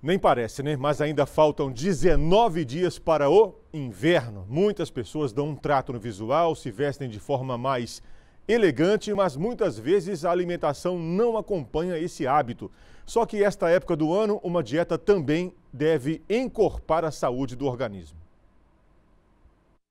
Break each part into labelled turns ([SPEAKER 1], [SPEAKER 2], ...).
[SPEAKER 1] Nem parece, né? Mas ainda faltam 19 dias para o inverno. Muitas pessoas dão um trato no visual, se vestem de forma mais elegante, mas muitas vezes a alimentação não acompanha esse hábito. Só que esta época do ano, uma dieta também deve encorpar a saúde do organismo.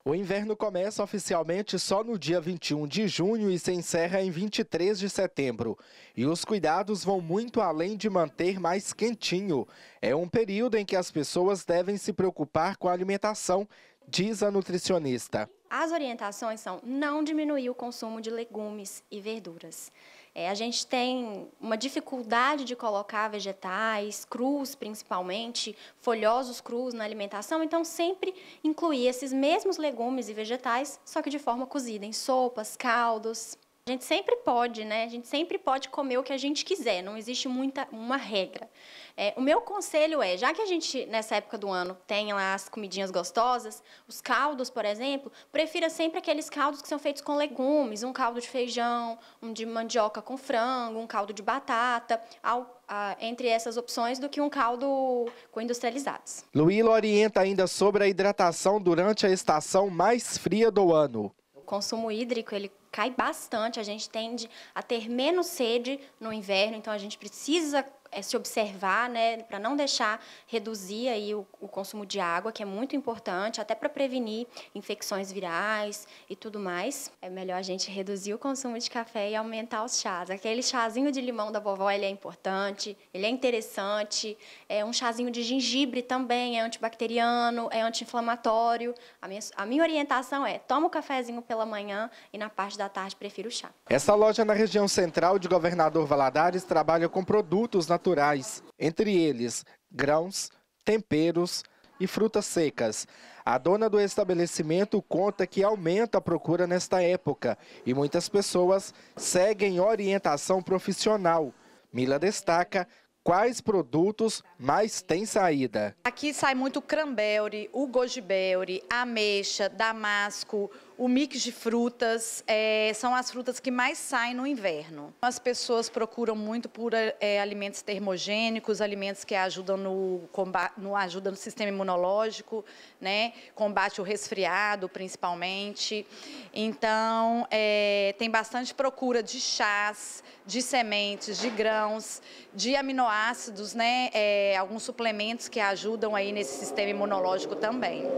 [SPEAKER 1] O inverno começa oficialmente só no dia 21 de junho e se encerra em 23 de setembro. E os cuidados vão muito além de manter mais quentinho. É um período em que as pessoas devem se preocupar com a alimentação, diz a nutricionista.
[SPEAKER 2] As orientações são não diminuir o consumo de legumes e verduras. É, a gente tem uma dificuldade de colocar vegetais crus, principalmente, folhosos crus na alimentação, então sempre incluir esses mesmos legumes e vegetais, só que de forma cozida, em sopas, caldos. A gente sempre pode, né? A gente sempre pode comer o que a gente quiser, não existe muita uma regra. É, o meu conselho é, já que a gente, nessa época do ano, tem lá as comidinhas gostosas, os caldos, por exemplo, prefira sempre aqueles caldos que são feitos com legumes, um caldo de feijão, um de mandioca com frango, um caldo de batata, entre essas opções do que um caldo com industrializados.
[SPEAKER 1] Luílo orienta ainda sobre a hidratação durante a estação mais fria do ano
[SPEAKER 2] consumo hídrico ele cai bastante, a gente tende a ter menos sede no inverno, então a gente precisa é se observar, né, para não deixar reduzir aí o, o, consumo de água, que é muito importante, até para prevenir infecções virais e tudo mais. É melhor a gente reduzir o consumo de café e aumentar os chás. Aquele chazinho de limão da vovó, ele é importante, ele é interessante. É um chazinho de gengibre também, é antibacteriano, é anti-inflamatório. A minha, a minha orientação é, toma o cafezinho pela manhã e na parte da tarde prefiro o chá.
[SPEAKER 1] Essa loja na região central de Governador Valadares trabalha com produtos naturais naturais, entre eles grãos, temperos e frutas secas. A dona do estabelecimento conta que aumenta a procura nesta época e muitas pessoas seguem orientação profissional. Mila destaca quais produtos mais têm saída.
[SPEAKER 3] Aqui sai muito cranberry, o gojiberry, ameixa, damasco, o mix de frutas é, são as frutas que mais saem no inverno. As pessoas procuram muito por é, alimentos termogênicos, alimentos que ajudam no, no, ajudam no sistema imunológico, né? combate o resfriado, principalmente. Então, é, tem bastante procura de chás, de sementes, de grãos, de aminoácidos, né? É, alguns suplementos que ajudam aí nesse sistema imunológico também.